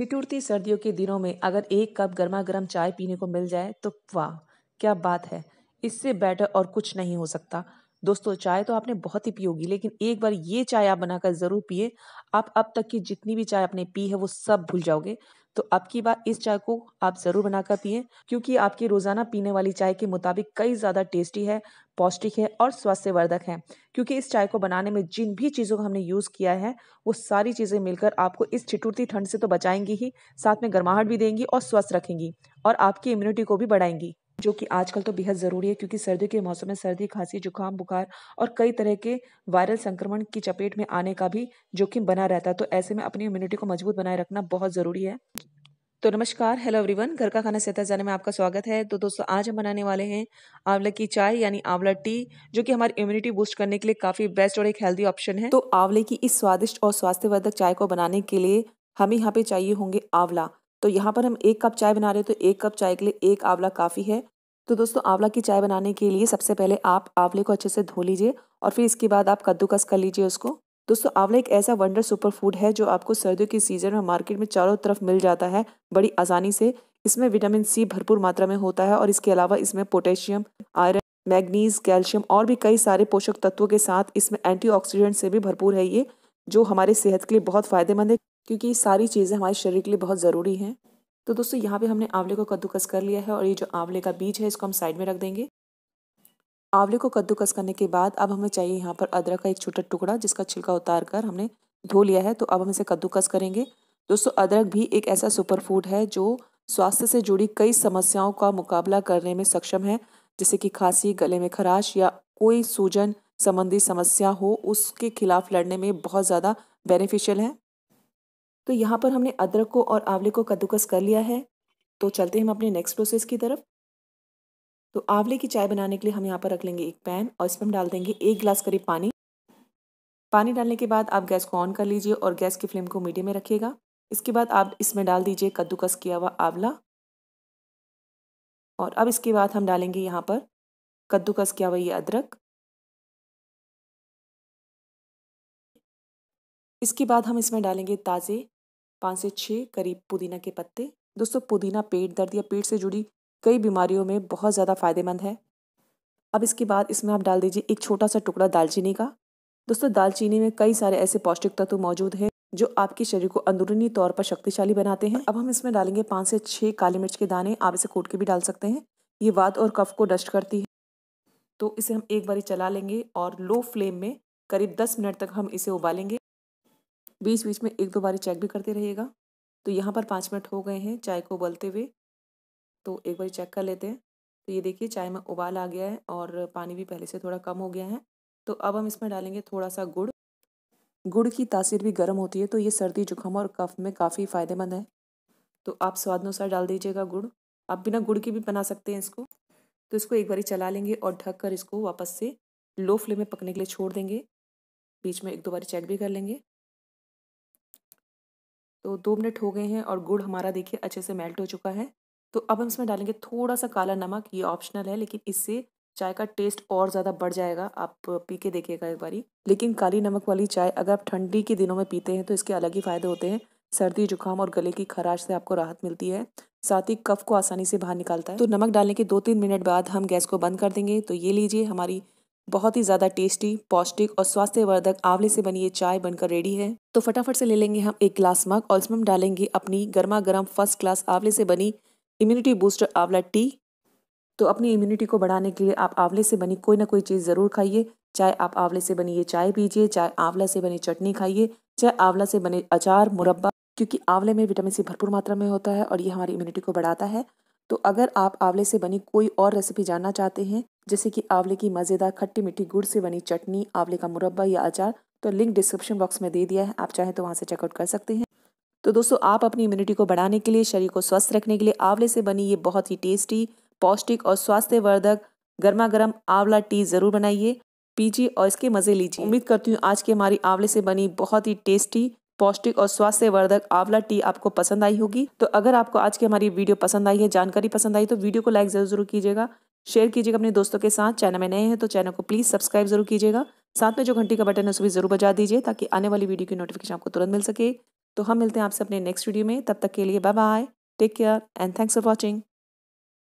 ठिठुरती सर्दियों के दिनों में अगर एक कप गर्मा गर्म चाय पीने को मिल जाए तो वाह क्या बात है इससे बेटर और कुछ नहीं हो सकता दोस्तों चाय तो आपने बहुत ही पी होगी लेकिन एक बार ये चाय आप बनाकर ज़रूर पिए आप अब तक की जितनी भी चाय आपने पी है वो सब भूल जाओगे तो अब की बार इस चाय को आप ज़रूर बनाकर पिए क्योंकि आपकी रोज़ाना पीने वाली चाय के मुताबिक कई ज़्यादा टेस्टी है पौष्टिक है और स्वास्थ्यवर्धक है क्योंकि इस चाय को बनाने में जिन भी चीज़ों का हमने यूज़ किया है वो सारी चीज़ें मिलकर आपको इस छिटुरती ठंड से तो बचाएंगी ही साथ में गर्माहट भी देंगी और स्वस्थ रखेंगी और आपकी इम्यूनिटी को भी बढ़ाएंगी जो कि आजकल तो बेहद ज़रूरी है क्योंकि सर्दी के मौसम में सर्दी खांसी जुकाम बुखार और कई तरह के वायरल संक्रमण की चपेट में आने का भी जोखिम बना रहता है तो ऐसे में अपनी इम्यूनिटी को मजबूत बनाए रखना बहुत ज़रूरी है तो नमस्कार हेलो एवरीवन घर का खाना सेहता जाने में आपका स्वागत है तो दोस्तों आज हम बनाने वाले हैं आंवला की चाय यानी आंवला टी जो कि हमारी इम्यूनिटी बूस्ट करने के लिए काफ़ी बेस्ट और एक हेल्दी ऑप्शन है तो आंवले की इस स्वादिष्ट और स्वास्थ्यवर्धक चाय को बनाने के लिए हमें यहाँ पे चाहिए होंगे आंवला तो यहाँ पर हम एक कप चाय बना रहे हैं तो एक कप चाय के लिए एक आंवला काफ़ी है तो दोस्तों आंवला की चाय बनाने के लिए सबसे पहले आप आंवले को अच्छे से धो लीजिए और फिर इसके बाद आप कद्दूकस कर लीजिए उसको दोस्तों आंवला एक ऐसा वंडर सुपर फूड है जो आपको सर्दियों के सीजन में मार्केट में चारों तरफ मिल जाता है बड़ी आसानी से इसमें विटामिन सी भरपूर मात्रा में होता है और इसके अलावा इसमें पोटेशियम आयरन मैग्नीज कैल्शियम और भी कई सारे पोषक तत्वों के साथ इसमें एंटीऑक्सीडेंट से भी भरपूर है ये जो हमारे सेहत के लिए बहुत फायदेमंद है क्योंकि ये सारी चीज़ें हमारे शरीर के लिए बहुत ज़रूरी हैं तो दोस्तों यहाँ पे हमने आंवले को कद्दूकस कर लिया है और ये जो आंवले का बीज है इसको हम साइड में रख देंगे आंवले को कद्दूकस करने के बाद अब हमें चाहिए यहाँ पर अदरक का एक छोटा टुकड़ा जिसका छिलका उतार कर हमने धो लिया है तो अब हम इसे कद्दूकस करेंगे दोस्तों अदरक भी एक ऐसा सुपर फूड है जो स्वास्थ्य से जुड़ी कई समस्याओं का मुकाबला करने में सक्षम है जैसे कि खांसी गले में खराश या कोई सूजन संबंधी समस्या हो उसके खिलाफ लड़ने में बहुत ज़्यादा बेनिफिशियल है तो यहाँ पर हमने अदरक को और आंवले को कद्दूकस कर लिया है तो चलते हैं हम अपने नेक्स्ट प्रोसेस की तरफ तो आंवले की चाय बनाने के लिए हम यहाँ पर रख लेंगे एक पैन और इसमें हम डाल देंगे एक गिलास करीब पानी पानी डालने के बाद आप गैस को ऑन कर लीजिए और गैस की फ्लेम को मीडियम में रखिएगा इसके बाद आप इसमें डाल दीजिए कद्दूकस किया हुआ आंवला और अब इसके बाद हम डालेंगे यहाँ पर कद्दूकस किया हुआ ये अदरक इसके बाद हम इसमें डालेंगे ताज़े पाँच से छः करीब पुदीना के पत्ते दोस्तों पुदीना पेट दर्द या पेट से जुड़ी कई बीमारियों में बहुत ज़्यादा फ़ायदेमंद है अब इसके बाद इसमें आप डाल दीजिए एक छोटा सा टुकड़ा दालचीनी का दोस्तों दालचीनी में कई सारे ऐसे पौष्टिक तत्व मौजूद हैं जो आपके शरीर को अंदरूनी तौर पर शक्तिशाली बनाते हैं अब हम इसमें डालेंगे पाँच से छः काली मिर्च के दाने आप इसे कूट के भी डाल सकते हैं ये वात और कफ को डस्ट करती है तो इसे हम एक बारी चला लेंगे और लो फ्लेम में करीब दस मिनट तक हम इसे उबालेंगे बीच बीच में एक दो बारी चेक भी करते रहिएगा तो यहाँ पर पाँच मिनट हो गए हैं चाय को उबलते हुए तो एक बार चेक कर लेते हैं तो ये देखिए चाय में उबाल आ गया है और पानी भी पहले से थोड़ा कम हो गया है तो अब हम इसमें डालेंगे थोड़ा सा गुड़ गुड़ की तासीर भी गर्म होती है तो ये सर्दी जुकाम और कफ में काफ़ी फ़ायदेमंद है तो आप स्वाद अनुसार डाल दीजिएगा गुड़ आप बिना गुड़ के भी बना सकते हैं इसको तो इसको एक बारी चला लेंगे और ढक कर इसको वापस से लो फ्लेम में पकने के लिए छोड़ देंगे बीच में एक दो बार चेक भी कर लेंगे तो दो मिनट हो गए हैं और गुड़ हमारा देखिए अच्छे से मेल्ट हो चुका है तो अब हम इसमें डालेंगे थोड़ा सा काला नमक ये ऑप्शनल है लेकिन इससे चाय का टेस्ट और ज़्यादा बढ़ जाएगा आप पी के देखिएगा एक बारी लेकिन काली नमक वाली चाय अगर आप ठंडी के दिनों में पीते हैं तो इसके अलग ही फ़ायदे होते हैं सर्दी जुकाम और गले की खराश से आपको राहत मिलती है साथ ही कफ को आसानी से बाहर निकालता है तो नमक डालने के दो तीन मिनट बाद हम गैस को बंद कर देंगे तो ये लीजिए हमारी बहुत ही ज़्यादा टेस्टी पौष्टिक और स्वास्थ्यवर्धक आंवले से बनी ये चाय बनकर रेडी है तो फटाफट से ले लेंगे हम एक ग्लास मग और इसमें हम डालेंगे अपनी गर्मा गर्म फर्स्ट क्लास आंवले से बनी इम्यूनिटी बूस्टर आंवला टी तो अपनी इम्यूनिटी को बढ़ाने के लिए आप आंवले से बनी कोई ना कोई चीज़ ज़रूर खाइए चाहे आप आंवले से बनी ये चाय पीजिए चाहे आंवला से बनी चटनी खाइए चाहे आंवला से बने अचार मुरब्बा क्योंकि आंवले में विटामिन सी भरपूर मात्रा में होता है और ये हमारी इम्यूनिटी को बढ़ाता है तो अगर आप आंवले से बनी कोई और रेसिपी जानना चाहते हैं जैसे कि आंवले की मज़ेदार खट्टी मीठी गुड़ से बनी चटनी आंवले का मुरब्बा या अचार तो लिंक डिस्क्रिप्शन बॉक्स में दे दिया है आप चाहें तो वहाँ से चेकआउट कर सकते हैं तो दोस्तों आप अपनी इम्यूनिटी को बढ़ाने के लिए शरीर को स्वस्थ रखने के लिए आंवले से बनी ये बहुत ही टेस्टी पौष्टिक और स्वास्थ्यवर्धक गर्मा गर्म आंवला टी ज़रूर बनाइए पीजिए और इसके मज़े लीजिए उम्मीद करती हूँ आज की हमारी आंवले से बनी बहुत ही टेस्टी पौष्टिक और स्वास्थ्यवर्धक आंवला टी आपको पसंद आई होगी तो अगर आपको आज की हमारी वीडियो पसंद आई है जानकारी पसंद आई तो वीडियो को लाइक जरूर जरूर कीजिएगा शेयर कीजिएगा अपने दोस्तों के साथ चैनल में नए हैं तो चैनल को प्लीज़ सब्सक्राइब जरूर कीजिएगा साथ में जो घंटी का बटन है उसे भी जरूर बजा दीजिए ताकि आने वाली वीडियो की नोटिफिकेशन आपको तुरंत मिल सके तो हम मिलते हैं आपसे अपने नेक्स्ट वीडियो में तब तक के लिए bye bye take care and thanks for watching